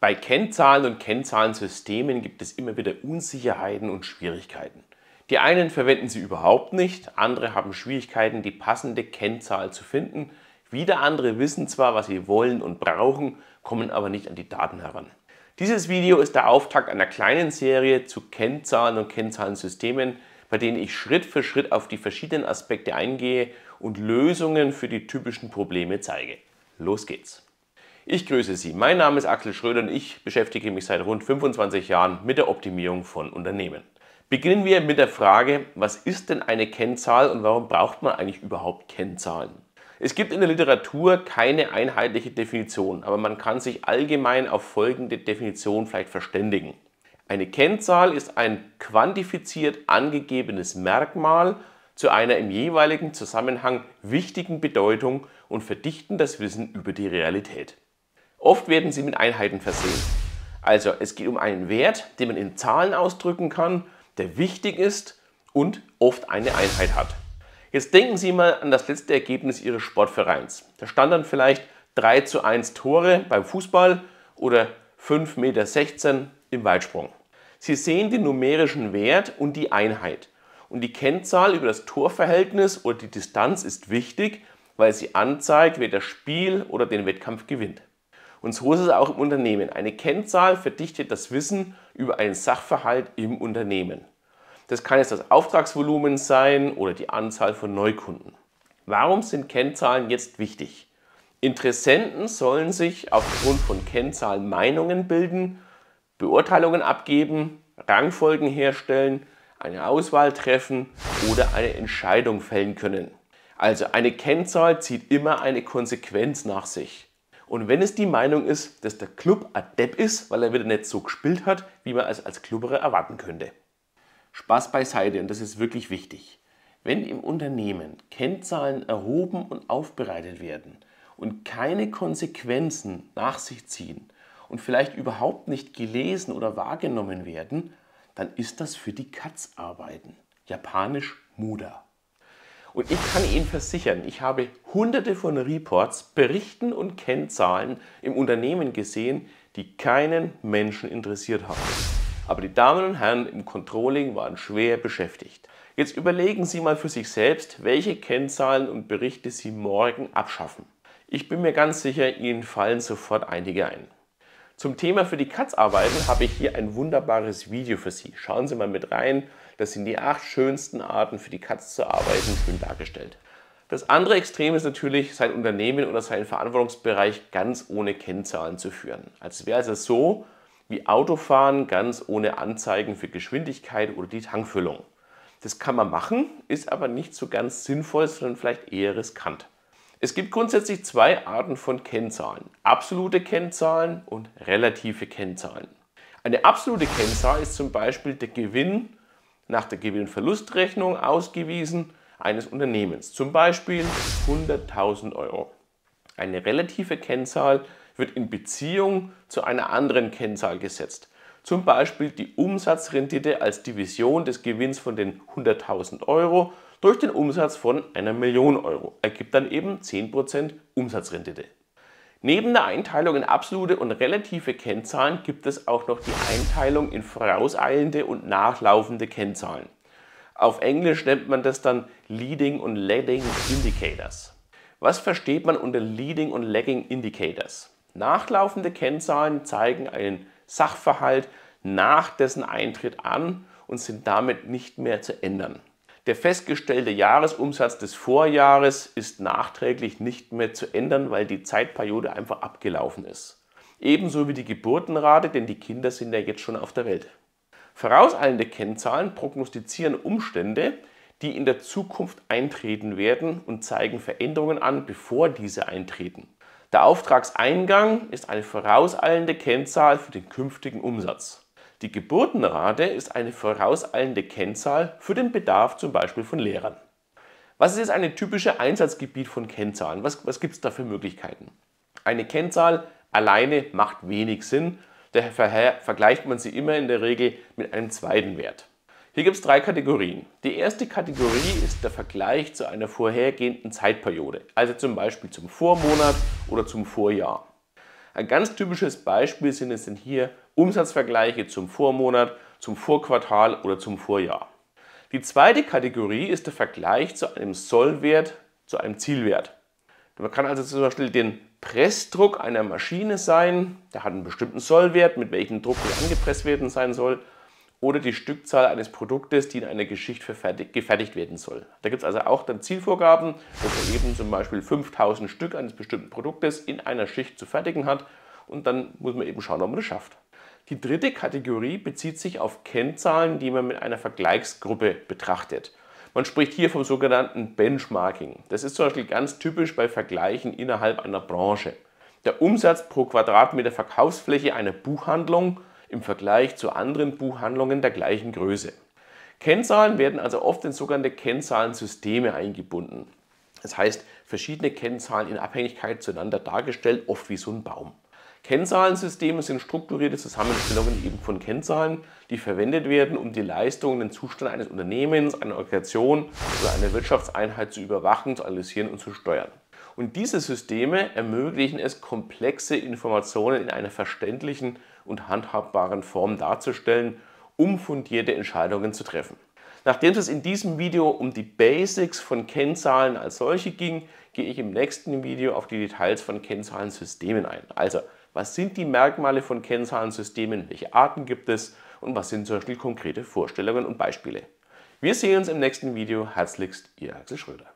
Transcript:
Bei Kennzahlen und Kennzahlensystemen gibt es immer wieder Unsicherheiten und Schwierigkeiten. Die einen verwenden sie überhaupt nicht, andere haben Schwierigkeiten, die passende Kennzahl zu finden, wieder andere wissen zwar, was sie wollen und brauchen, kommen aber nicht an die Daten heran. Dieses Video ist der Auftakt einer kleinen Serie zu Kennzahlen und Kennzahlensystemen, bei denen ich Schritt für Schritt auf die verschiedenen Aspekte eingehe und Lösungen für die typischen Probleme zeige. Los geht's! Ich grüße Sie. Mein Name ist Axel Schröder und ich beschäftige mich seit rund 25 Jahren mit der Optimierung von Unternehmen. Beginnen wir mit der Frage, was ist denn eine Kennzahl und warum braucht man eigentlich überhaupt Kennzahlen? Es gibt in der Literatur keine einheitliche Definition, aber man kann sich allgemein auf folgende Definition vielleicht verständigen. Eine Kennzahl ist ein quantifiziert angegebenes Merkmal zu einer im jeweiligen Zusammenhang wichtigen Bedeutung und verdichten das Wissen über die Realität. Oft werden sie mit Einheiten versehen. Also es geht um einen Wert, den man in Zahlen ausdrücken kann, der wichtig ist und oft eine Einheit hat. Jetzt denken Sie mal an das letzte Ergebnis Ihres Sportvereins. Da stand dann vielleicht 3 zu 1 Tore beim Fußball oder 5,16 Meter im Weitsprung. Sie sehen den numerischen Wert und die Einheit. Und die Kennzahl über das Torverhältnis oder die Distanz ist wichtig, weil sie anzeigt, wer das Spiel oder den Wettkampf gewinnt. Und so ist es auch im Unternehmen. Eine Kennzahl verdichtet das Wissen über einen Sachverhalt im Unternehmen. Das kann jetzt das Auftragsvolumen sein oder die Anzahl von Neukunden. Warum sind Kennzahlen jetzt wichtig? Interessenten sollen sich aufgrund von Kennzahlen Meinungen bilden, Beurteilungen abgeben, Rangfolgen herstellen, eine Auswahl treffen oder eine Entscheidung fällen können. Also eine Kennzahl zieht immer eine Konsequenz nach sich. Und wenn es die Meinung ist, dass der Club adept ist, weil er wieder nicht so gespielt hat, wie man es als Klubberer erwarten könnte. Spaß beiseite, und das ist wirklich wichtig. Wenn im Unternehmen Kennzahlen erhoben und aufbereitet werden und keine Konsequenzen nach sich ziehen und vielleicht überhaupt nicht gelesen oder wahrgenommen werden, dann ist das für die Katzarbeiten. Japanisch Muda. Und ich kann Ihnen versichern, ich habe hunderte von Reports, Berichten und Kennzahlen im Unternehmen gesehen, die keinen Menschen interessiert haben. Aber die Damen und Herren im Controlling waren schwer beschäftigt. Jetzt überlegen Sie mal für sich selbst, welche Kennzahlen und Berichte Sie morgen abschaffen. Ich bin mir ganz sicher, Ihnen fallen sofort einige ein. Zum Thema für die Katz arbeiten habe ich hier ein wunderbares Video für Sie. Schauen Sie mal mit rein. Das sind die acht schönsten Arten für die Katz zu arbeiten, schön dargestellt. Das andere Extrem ist natürlich, sein Unternehmen oder seinen Verantwortungsbereich ganz ohne Kennzahlen zu führen. Als wäre es so wie Autofahren ganz ohne Anzeigen für Geschwindigkeit oder die Tankfüllung. Das kann man machen, ist aber nicht so ganz sinnvoll, sondern vielleicht eher riskant. Es gibt grundsätzlich zwei Arten von Kennzahlen. Absolute Kennzahlen und relative Kennzahlen. Eine absolute Kennzahl ist zum Beispiel der Gewinn nach der Gewinn-Verlustrechnung ausgewiesen eines Unternehmens, zum Beispiel 100.000 Euro. Eine relative Kennzahl wird in Beziehung zu einer anderen Kennzahl gesetzt, zum Beispiel die Umsatzrendite als Division des Gewinns von den 100.000 Euro durch den Umsatz von einer Million Euro, ergibt dann eben 10% Umsatzrendite. Neben der Einteilung in absolute und relative Kennzahlen gibt es auch noch die Einteilung in vorauseilende und nachlaufende Kennzahlen. Auf Englisch nennt man das dann Leading und Lagging Indicators. Was versteht man unter Leading und Lagging Indicators? Nachlaufende Kennzahlen zeigen einen Sachverhalt nach dessen Eintritt an und sind damit nicht mehr zu ändern. Der festgestellte Jahresumsatz des Vorjahres ist nachträglich nicht mehr zu ändern, weil die Zeitperiode einfach abgelaufen ist. Ebenso wie die Geburtenrate, denn die Kinder sind ja jetzt schon auf der Welt. Vorauseilende Kennzahlen prognostizieren Umstände, die in der Zukunft eintreten werden und zeigen Veränderungen an, bevor diese eintreten. Der Auftragseingang ist eine vorauseilende Kennzahl für den künftigen Umsatz. Die Geburtenrate ist eine vorauseilende Kennzahl für den Bedarf zum Beispiel von Lehrern. Was ist jetzt ein typisches Einsatzgebiet von Kennzahlen? Was, was gibt es da für Möglichkeiten? Eine Kennzahl alleine macht wenig Sinn, daher vergleicht man sie immer in der Regel mit einem zweiten Wert. Hier gibt es drei Kategorien. Die erste Kategorie ist der Vergleich zu einer vorhergehenden Zeitperiode, also zum Beispiel zum Vormonat oder zum Vorjahr. Ein ganz typisches Beispiel sind es denn hier Umsatzvergleiche zum Vormonat, zum Vorquartal oder zum Vorjahr. Die zweite Kategorie ist der Vergleich zu einem Sollwert, zu einem Zielwert. Man kann also zum Beispiel den Pressdruck einer Maschine sein, der hat einen bestimmten Sollwert, mit welchem Druck der angepresst werden sein soll oder die Stückzahl eines Produktes, die in einer Geschichte gefertigt werden soll. Da gibt es also auch dann Zielvorgaben, dass man eben zum Beispiel 5000 Stück eines bestimmten Produktes in einer Schicht zu fertigen hat und dann muss man eben schauen, ob man das schafft. Die dritte Kategorie bezieht sich auf Kennzahlen, die man mit einer Vergleichsgruppe betrachtet. Man spricht hier vom sogenannten Benchmarking. Das ist zum Beispiel ganz typisch bei Vergleichen innerhalb einer Branche. Der Umsatz pro Quadratmeter Verkaufsfläche einer Buchhandlung im Vergleich zu anderen Buchhandlungen der gleichen Größe. Kennzahlen werden also oft in sogenannte Kennzahlensysteme eingebunden. Das heißt, verschiedene Kennzahlen in Abhängigkeit zueinander dargestellt, oft wie so ein Baum. Kennzahlensysteme sind strukturierte Zusammenstellungen eben von Kennzahlen, die verwendet werden, um die Leistungen, den Zustand eines Unternehmens, einer Organisation oder einer Wirtschaftseinheit zu überwachen, zu analysieren und zu steuern. Und diese Systeme ermöglichen es, komplexe Informationen in einer verständlichen und handhabbaren Form darzustellen, um fundierte Entscheidungen zu treffen. Nachdem es in diesem Video um die Basics von Kennzahlen als solche ging, gehe ich im nächsten Video auf die Details von Kennzahlensystemen ein. Also, was sind die Merkmale von Kennzahlensystemen, welche Arten gibt es und was sind zum Beispiel konkrete Vorstellungen und Beispiele. Wir sehen uns im nächsten Video. Herzlichst, Ihr Axel Schröder.